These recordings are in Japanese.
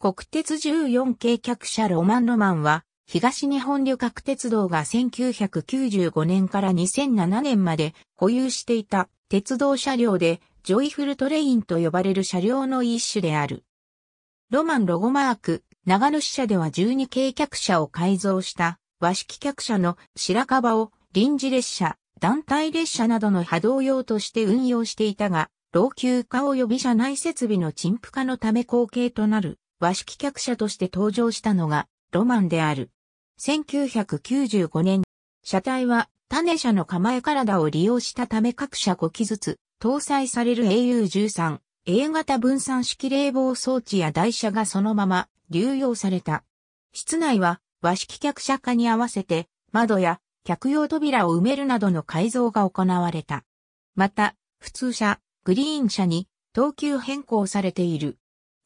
国鉄14系客車ロマンロマンは、東日本旅客鉄道が1995年から2007年まで保有していた鉄道車両で、ジョイフルトレインと呼ばれる車両の一種である。ロマンロゴマーク、長野支社では12系客車を改造した和式客車の白樺を臨時列車、団体列車などの波動用として運用していたが、老朽化及び車内設備の陳腐化のため後継となる和式客車として登場したのが、ロマンである。1995年、車体は種車の構え体を利用したため各車5機ずつ搭載される AU13、A 型分散式冷房装置や台車がそのまま流用された。室内は和式客車化に合わせて窓や客用扉を埋めるなどの改造が行われた。また、普通車、グリーン車に等級変更されている。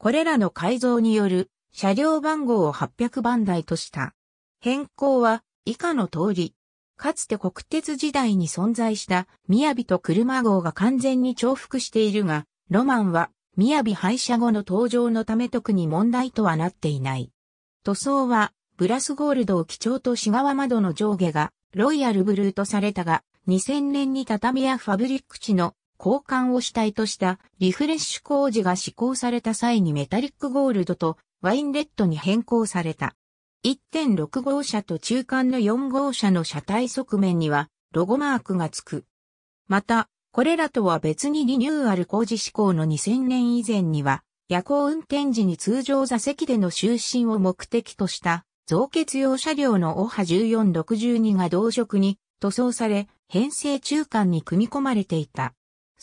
これらの改造による車両番号を800番台とした。変更は以下の通り。かつて国鉄時代に存在した雅と車号が完全に重複しているが、ロマンは雅廃車後の登場のため特に問題とはなっていない。塗装はブラスゴールドを基調とし側窓の上下がロイヤルブルーとされたが、2000年に畳やファブリック地の交換を主体としたリフレッシュ工事が施行された際にメタリックゴールドとワインレッドに変更された。1.6号車と中間の4号車の車体側面にはロゴマークがつく。また、これらとは別にリニューアル工事施行の2000年以前には、夜行運転時に通常座席での就寝を目的とした造血用車両のオハ1462が同色に塗装され、編成中間に組み込まれていた。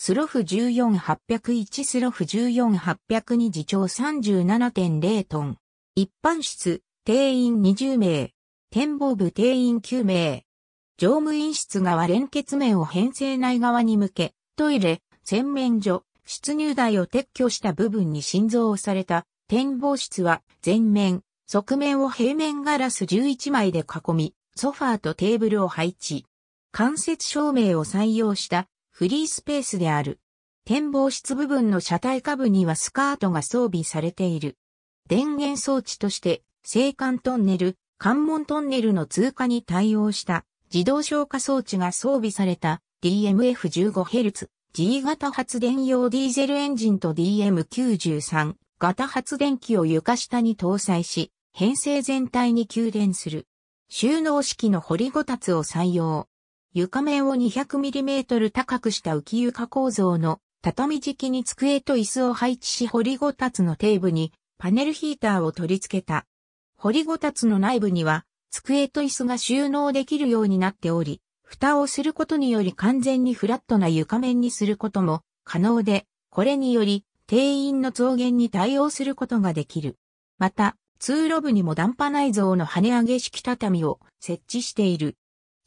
スロフ14801スロフ14802次長37.0トン。一般室、定員20名。展望部定員9名。乗務員室側連結面を編成内側に向け、トイレ、洗面所、出入台を撤去した部分に心臓をされた展望室は全面、側面を平面ガラス11枚で囲み、ソファーとテーブルを配置。間接照明を採用したフリースペースである。展望室部分の車体下部にはスカートが装備されている。電源装置として、青函トンネル、関門トンネルの通過に対応した自動消火装置が装備された DMF15Hz G 型発電用ディーゼルエンジンと DM93 型発電機を床下に搭載し、編成全体に給電する。収納式の掘りごたつを採用。床面を 200mm 高くした浮床構造の畳敷きに机と椅子を配置し掘りごたつの底部にパネルヒーターを取り付けた。掘りごたつの内部には机と椅子が収納できるようになっており、蓋をすることにより完全にフラットな床面にすることも可能で、これにより定員の増減に対応することができる。また、通路部にもダンパ内蔵の跳ね上げ式畳を設置している。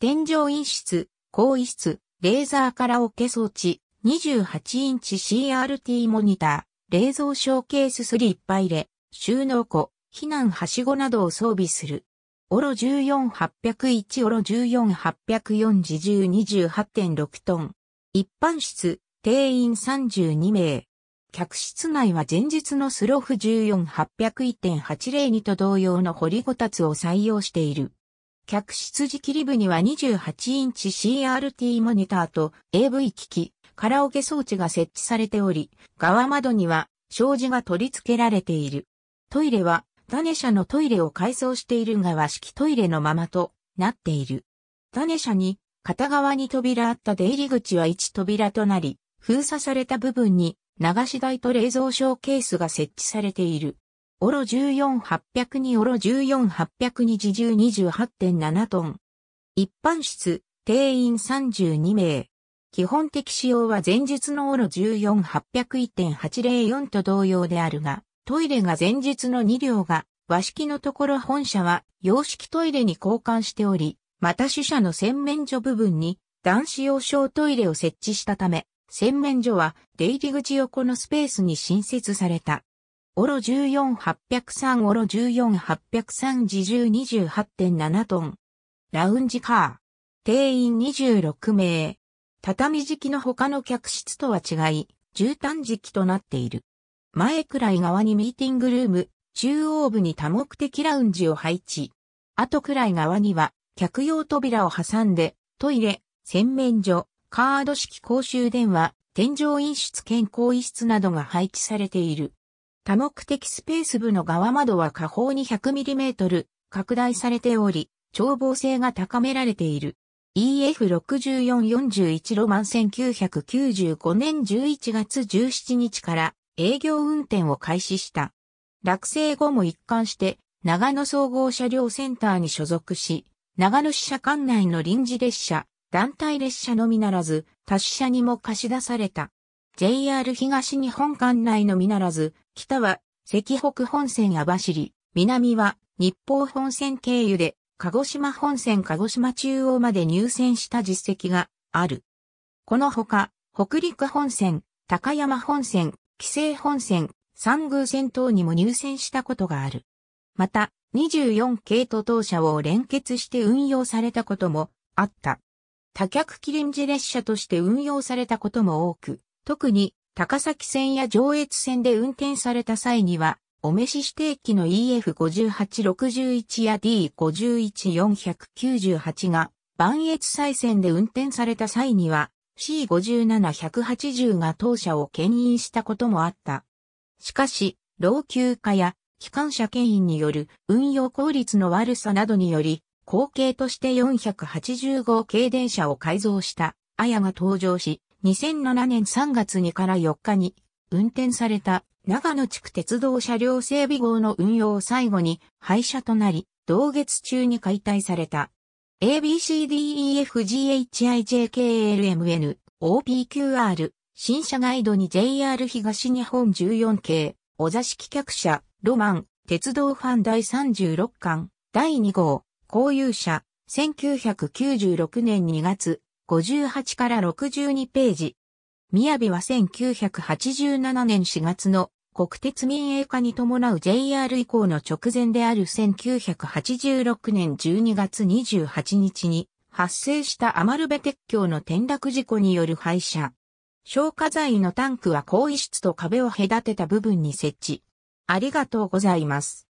天井陰室、更衣室、レーザーカラオケ装置、28インチ CRT モニター、冷蔵ショーケーススリぱパ入れ、収納庫、避難はしごなどを装備する。オロ14801オロ14804時重28.6トン。一般室、定員32名。客室内は前日のスロフ14801.802と同様の掘りごたつを採用している。客室時切り部には28インチ CRT モニターと AV 機器、カラオケ装置が設置されており、側窓には障子が取り付けられている。トイレは、ダネ社のトイレを改装しているが和式トイレのままとなっている。ダネ社に、片側に扉あった出入り口は1扉となり、封鎖された部分に流し台と冷蔵ショーケースが設置されている。オロ1 4 8 0 2オロ1 4 8 0 2に自重28.7トン。一般室、定員32名。基本的仕様は前述のオロ14801.804と同様であるが、トイレが前述の2両が、和式のところ本社は洋式トイレに交換しており、また主社の洗面所部分に男子用小トイレを設置したため、洗面所は出入り口横のスペースに新設された。オロ14803オロ14803時重28.7トン。ラウンジカー。定員26名。畳敷きの他の客室とは違い、絨毯敷きとなっている。前くらい側にミーティングルーム、中央部に多目的ラウンジを配置。後くらい側には、客用扉を挟んで、トイレ、洗面所、カード式公衆電話、天井飲室兼更衣室などが配置されている。多目的スペース部の側窓は下方に 100mm 拡大されており、眺望性が高められている。EF6441 ロマン1995年11月17日から営業運転を開始した。落成後も一貫して長野総合車両センターに所属し、長野支社管内の臨時列車、団体列車のみならず、他支社にも貸し出された。JR 東日本管内のみならず、北は、関北本線網走、南は、日方本線経由で、鹿児島本線鹿児島中央まで入線した実績がある。このほか、北陸本線、高山本線、紀勢本線、三宮線等にも入線したことがある。また、24系と当社を連結して運用されたこともあった。多脚機ンジ列車として運用されたことも多く、特に高崎線や上越線で運転された際には、お召し指定機の EF5861 や D51498 が、磐越再線で運転された際には、C57180 が当社を牽引したこともあった。しかし、老朽化や機関車牽引による運用効率の悪さなどにより、後継として485系電車を改造した、あやが登場し、2007年3月にから4日に運転された長野地区鉄道車両整備号の運用を最後に廃車となり、同月中に解体された。ABCDEFGHIJKLMN OPQR 新車ガイドに JR 東日本14系お座敷客車ロマン鉄道ファン第36巻第2号公有車1996年2月58から62ページ。宮やは1987年4月の国鉄民営化に伴う JR 以降の直前である1986年12月28日に発生した余部鉄橋の転落事故による廃車。消火剤のタンクは更衣室と壁を隔てた部分に設置。ありがとうございます。